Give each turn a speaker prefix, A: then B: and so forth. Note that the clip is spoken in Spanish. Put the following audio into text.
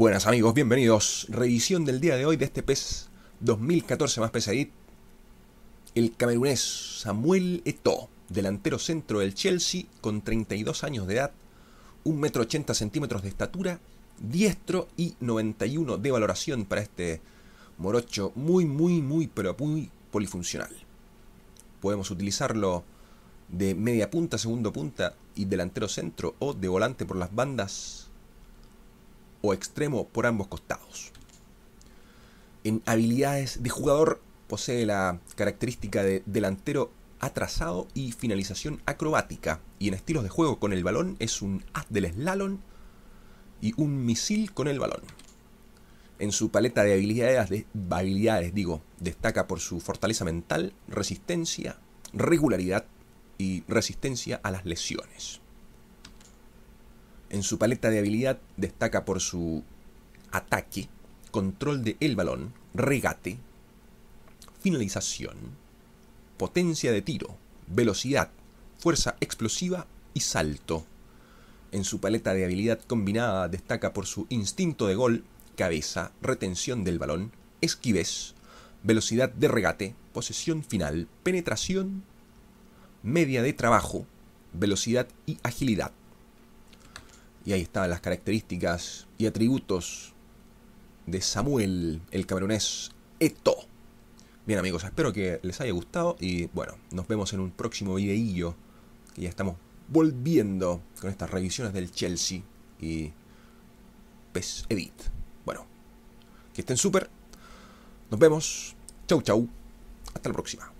A: Buenas amigos, bienvenidos. Revisión del día de hoy de este PES 2014 más pesadito. El camerunés Samuel Eto'o, delantero centro del Chelsea, con 32 años de edad, 1,80 centímetros de estatura, diestro y 91 de valoración para este morocho muy, muy, muy, pero muy polifuncional. Podemos utilizarlo de media punta, segundo punta y delantero centro o de volante por las bandas o extremo por ambos costados. En habilidades de jugador posee la característica de delantero atrasado y finalización acrobática, y en estilos de juego con el balón es un haz del slalom y un misil con el balón. En su paleta de habilidades, de habilidades digo, destaca por su fortaleza mental, resistencia, regularidad y resistencia a las lesiones. En su paleta de habilidad destaca por su ataque, control del balón, regate, finalización, potencia de tiro, velocidad, fuerza explosiva y salto. En su paleta de habilidad combinada destaca por su instinto de gol, cabeza, retención del balón, esquivez, velocidad de regate, posesión final, penetración, media de trabajo, velocidad y agilidad. Y ahí están las características y atributos de Samuel, el camerunés Eto. Bien amigos, espero que les haya gustado y bueno, nos vemos en un próximo videillo que ya estamos volviendo con estas revisiones del Chelsea y PES Edit. Bueno, que estén súper. Nos vemos. Chau, chau. Hasta la próxima.